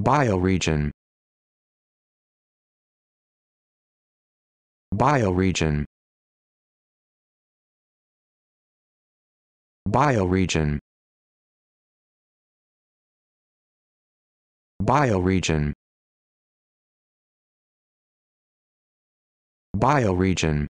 Bioregion Bioregion Bioregion Bioregion Bioregion